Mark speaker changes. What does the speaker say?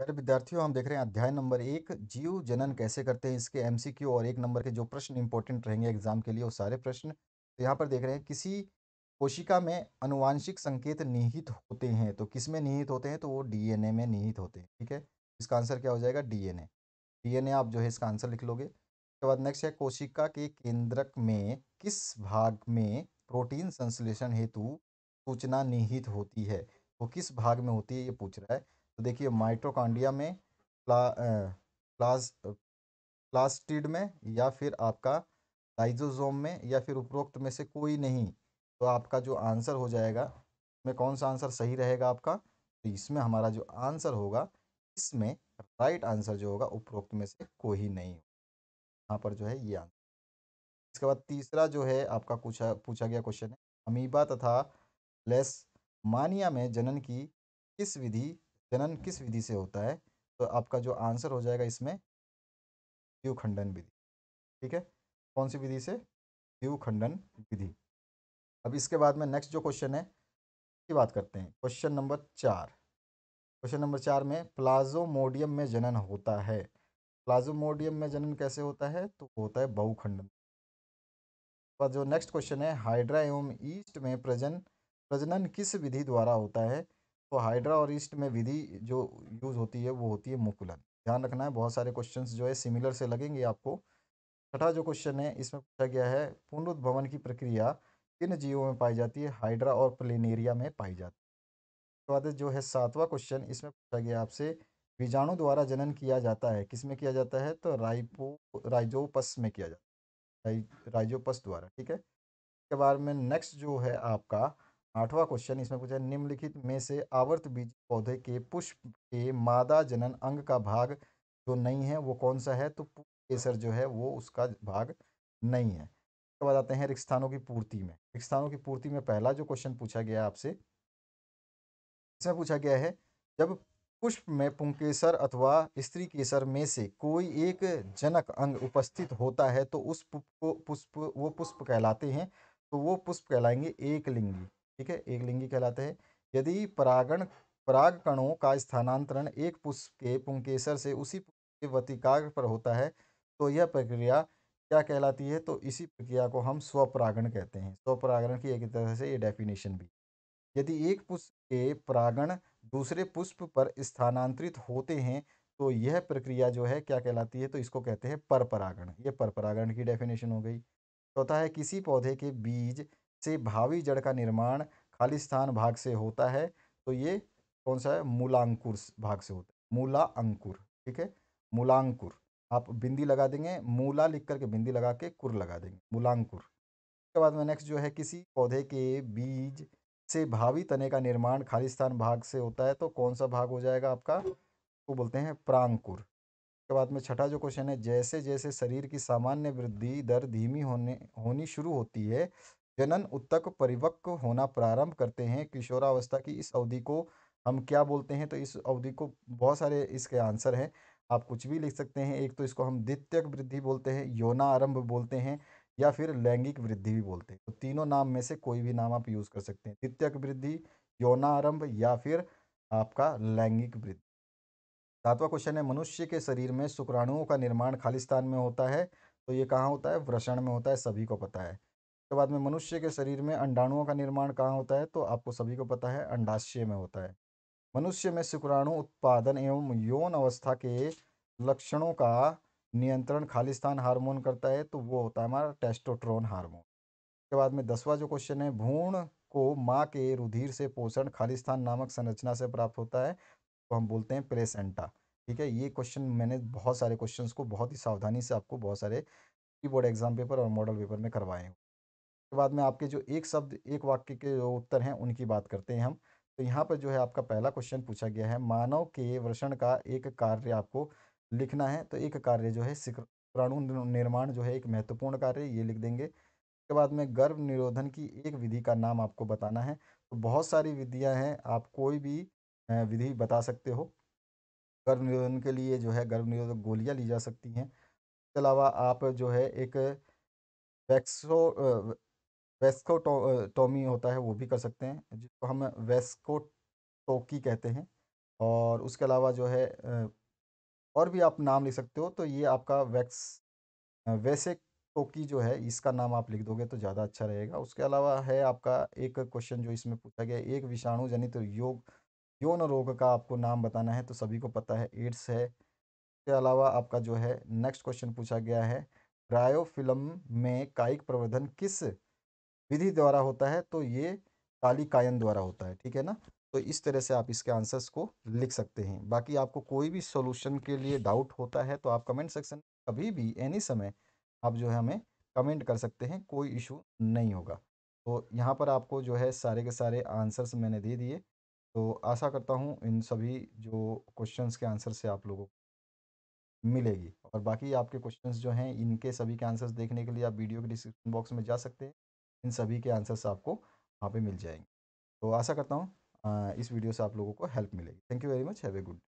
Speaker 1: प्यारे विद्यार्थियों हम देख रहे हैं अध्याय नंबर एक जीव जनन कैसे करते हैं इसके एमसीक्यू और एक नंबर के जो प्रश्न इंपॉर्टेंट रहेंगे एग्जाम के लिए वो सारे प्रश्न तो यहाँ पर देख रहे हैं किसी कोशिका में अनुवांशिक संकेत निहित होते हैं तो किस में निहित होते हैं तो वो डीएनए में निहित होते हैं ठीक है इसका आंसर क्या हो जाएगा डीएनए डीएनए आप जो है इसका आंसर लिख लोगे उसके बाद नेक्स्ट है कोशिका के केंद्रक में किस भाग में प्रोटीन संश्लेषण हेतु सूचना निहित होती है वो किस भाग में होती है ये पूछ रहा है तो देखिए माइटोकांडिया में प्लास प्लास्टिड में या फिर आपका लाइजोजोम में या फिर उपरोक्त में से कोई नहीं तो आपका जो आंसर हो जाएगा में कौन सा आंसर सही रहेगा आपका तो इसमें हमारा जो आंसर होगा इसमें राइट आंसर जो होगा उपरोक्त में से कोई नहीं यहाँ पर जो है ये आंसर इसके बाद तीसरा जो है आपका पूछा पूछा गया क्वेश्चन है अमीबा तथा लेस मानिया में जनन की किस विधि जनन किस विधि से होता है तो आपका जो आंसर हो जाएगा इसमें जीव खंडन विधि ठीक है कौन सी विधि से जीव खंडन विधि अब इसके बाद में नेक्स्ट जो क्वेश्चन है की बात करते हैं क्वेश्चन नंबर चार क्वेश्चन नंबर चार में प्लाजोमोडियम में जनन होता है प्लाजोमोडियम में जनन कैसे होता है तो होता है बहुखंडन जो नेक्स्ट क्वेश्चन है हाइड्रा एवं ईस्ट में प्रजन प्रजनन किस विधि द्वारा होता है तो हाइड्रा और ईस्ट में विधि जो यूज़ होती है वो होती है मुकुलन ध्यान रखना है बहुत सारे क्वेश्चन जो है सिमिलर से लगेंगे आपको छठा जो क्वेश्चन है इसमें पूछा गया है पुनरुद्भवन की प्रक्रिया किन जीवों में पाई जाती है हाइड्रा और प्लेनेरिया में पाई जाती है उसके बाद जो है सातवां क्वेश्चन इसमें पूछा गया आपसे बीजाणु द्वारा जनन किया जाता है किसमें किया जाता है तो राइपो राइजोपस में किया जाता है राइजोपस द्वारा ठीक है इसके बारे में नेक्स्ट जो है आपका आठवां क्वेश्चन इसमें पूछा निम्नलिखित में से आवर्त बीज पौधे के पुष्प के मादा जनन अंग का भाग जो नहीं है वो कौन सा है तो केसर जो है वो उसका भाग नहीं है उसके बाद आते हैं रिक्स्थानों की पूर्ति में रिक्स्थानों की पूर्ति में पहला जो क्वेश्चन पूछा गया आपसे इसमें पूछा गया है जब पुष्प में पुंकेसर अथवा स्त्री केसर में से कोई एक जनक अंग उपस्थित होता है तो उस पुष्प को पुष्प वो पुष्प कहलाते हैं तो वो पुष्प कहलाएंगे एकलिंगी ठीक है एक लिंगी कहलाते हैं यदि परागण पराग कणों का स्थानांतरण एक पुष्प के पुंकेसर से उसी के वतिकाग पर होता है तो यह प्रक्रिया क्या कहलाती है तो इसी प्रक्रिया को हम स्वपरागण कहते हैं स्वपरागण की एक तरह से ये डेफिनेशन भी यदि एक पुष्प के परागण दूसरे पुष्प पर स्थानांतरित होते हैं तो यह प्रक्रिया जो है क्या कहलाती है तो इसको कहते हैं परपरागण ये परपरागण की डेफिनेशन हो गई चौथा तो है किसी पौधे के बीज से भावी जड़ का निर्माण खालिस्तान भाग से होता है तो ये कौन सा है मूलांकुर भाग से होता है मूला अंकुर ठीक है मूलांकुर आप बिंदी लगा देंगे मूला लिख करके बिंदी लगा के कुर लगा देंगे मूलांकुर उसके बाद में नेक्स्ट जो है किसी पौधे के बीज से भावी तने का निर्माण खालिस्तान भाग से होता है तो कौन सा भाग हो जाएगा आपका वो बोलते हैं प्रांकुर उसके बाद में छठा जो क्वेश्चन है जैसे जैसे शरीर की सामान्य वृद्धि दर धीमी होने होनी शुरू होती है जनन उत्तक परिवक्व होना प्रारंभ करते हैं किशोरावस्था की इस अवधि को हम क्या बोलते हैं तो इस अवधि को बहुत सारे इसके आंसर हैं आप कुछ भी लिख सकते हैं एक तो इसको हम द्वितीयक वृद्धि बोलते हैं योना आरंभ बोलते हैं या फिर लैंगिक वृद्धि भी बोलते हैं तो तीनों नाम में से कोई भी नाम आप यूज़ कर सकते हैं द्वितीयक वृद्धि योना आरंभ या फिर आपका लैंगिक वृद्धि सातवां क्वेश्चन है मनुष्य के शरीर में शुक्राणुओं का निर्माण खालिस्तान में होता है तो ये कहाँ होता है वृषण में होता है सभी को पता है उसके बाद में मनुष्य के शरीर में अंडाणुओं का निर्माण कहाँ होता है तो आपको सभी को पता है अंडाशय में होता है मनुष्य में शुक्राणु उत्पादन एवं यौन अवस्था के लक्षणों का नियंत्रण खालिस्तान हार्मोन करता है तो वो होता है हमारा टेस्टोट्रोन हार्मोन उसके बाद में दसवा जो क्वेश्चन है भूण को माँ के रुधिर से पोषण खालिस्तान नामक संरचना से प्राप्त होता है तो हम बोलते हैं प्लेसेंटा ठीक है ये क्वेश्चन मैंने बहुत सारे क्वेश्चन को बहुत ही सावधानी से आपको बहुत सारे की बोर्ड एग्जाम पेपर और मॉडल पेपर में करवाए हैं बाद में आपके जो एक शब्द एक वाक्य के जो उत्तर हैं उनकी बात करते हैं हम तो यहाँ पर जो है आपका पहला क्वेश्चन पूछा गया है मानव के वर्षण का एक कार्य आपको लिखना है तो एक कार्य जो है प्राणु निर्माण जो है एक महत्वपूर्ण कार्य ये लिख देंगे उसके बाद में गर्भ निरोधन की एक विधि का नाम आपको बताना है तो बहुत सारी विधियाँ हैं आप कोई भी विधि बता सकते हो गर्भ निरोधन के लिए जो है गर्भ निरोधक गोलियाँ ली जा सकती हैं इसके अलावा आप जो है एक वैक्सो वेस्को टो, टोमी होता है वो भी कर सकते हैं जिसको हम वेस्को टोकी कहते हैं और उसके अलावा जो है और भी आप नाम लिख सकते हो तो ये आपका वैक्स वैसे टोकी जो है इसका नाम आप लिख दोगे तो ज़्यादा अच्छा रहेगा उसके अलावा है आपका एक क्वेश्चन जो इसमें पूछा गया एक विषाणु जनित तो योग यौन रोग का आपको नाम बताना है तो सभी को पता है एड्स है उसके अलावा आपका जो है नेक्स्ट क्वेश्चन पूछा गया है ब्रायोफिल्म में कायिक प्रवर्धन किस विधि द्वारा होता है तो ये काली कायन द्वारा होता है ठीक है ना तो इस तरह से आप इसके आंसर्स को लिख सकते हैं बाकी आपको कोई भी सोल्यूशन के लिए डाउट होता है तो आप कमेंट सेक्शन कभी भी एनी समय आप जो है हमें कमेंट कर सकते हैं कोई इशू नहीं होगा तो यहाँ पर आपको जो है सारे के सारे आंसर्स मैंने दे दिए तो आशा करता हूँ इन सभी जो क्वेश्चंस के आंसर से आप लोगों को मिलेगी और बाकी आपके क्वेश्चंस जो हैं इनके सभी के आंसर्स देखने के लिए आप वीडियो के डिस्क्रिप्शन बॉक्स में जा सकते हैं इन सभी के आंसर्स आपको वहाँ पे मिल जाएंगे तो आशा करता हूँ इस वीडियो से आप लोगों को हेल्प मिलेगी thank you very much have a good